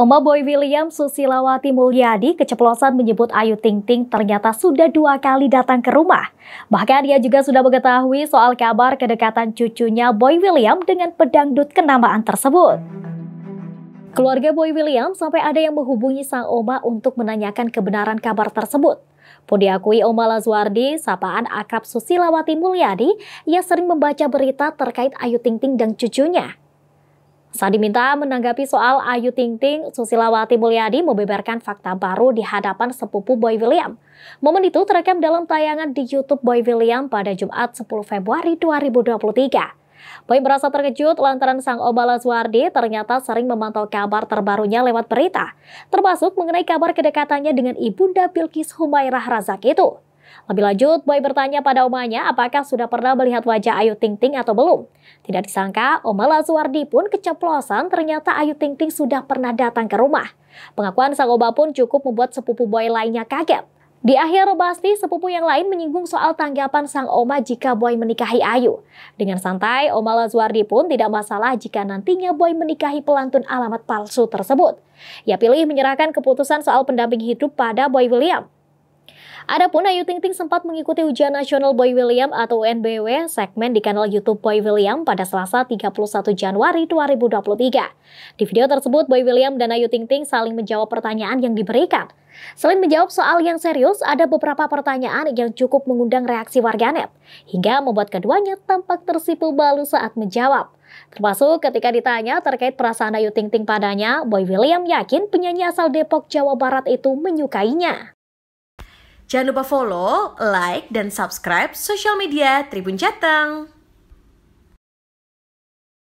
Oma Boy William Susilawati Mulyadi keceplosan menyebut Ayu Ting Ting ternyata sudah dua kali datang ke rumah. Bahkan dia juga sudah mengetahui soal kabar kedekatan cucunya Boy William dengan pedangdut kenamaan tersebut. Keluarga Boy William sampai ada yang menghubungi sang Oma untuk menanyakan kebenaran kabar tersebut. Pun diakui Oma Lazuardi, sapaan akrab Susilawati Mulyadi, ia sering membaca berita terkait Ayu Ting Ting dan cucunya. Saat diminta menanggapi soal Ayu Ting Ting, Susilawati Mulyadi membeberkan fakta baru di hadapan sepupu Boy William. Momen itu terekam dalam tayangan di YouTube Boy William pada Jumat 10 Februari 2023. Boy merasa terkejut lantaran sang Obala Suwardi ternyata sering memantau kabar terbarunya lewat berita, termasuk mengenai kabar kedekatannya dengan Ibunda Bilkis Humairah Razak itu. Lebih lanjut, Boy bertanya pada Omanya apakah sudah pernah melihat wajah Ayu Ting Ting atau belum. Tidak disangka, Oma Lazuardi pun keceplosan ternyata Ayu Ting Ting sudah pernah datang ke rumah. Pengakuan sang Oma pun cukup membuat sepupu Boy lainnya kaget. Di akhir pasti sepupu yang lain menyinggung soal tanggapan sang Oma jika Boy menikahi Ayu. Dengan santai, Oma Lazuardi pun tidak masalah jika nantinya Boy menikahi pelantun alamat palsu tersebut. Ia pilih menyerahkan keputusan soal pendamping hidup pada Boy William. Adapun Ayu Ting Ting sempat mengikuti ujian nasional Boy William atau UNBW segmen di kanal YouTube Boy William pada Selasa 31 Januari 2023. Di video tersebut, Boy William dan Ayu Ting Ting saling menjawab pertanyaan yang diberikan. Selain menjawab soal yang serius, ada beberapa pertanyaan yang cukup mengundang reaksi warganet, hingga membuat keduanya tampak tersipu balu saat menjawab. Termasuk ketika ditanya terkait perasaan Ayu Ting Ting padanya, Boy William yakin penyanyi asal Depok, Jawa Barat itu menyukainya. Jangan lupa follow, like, dan subscribe social media Tribun Jateng.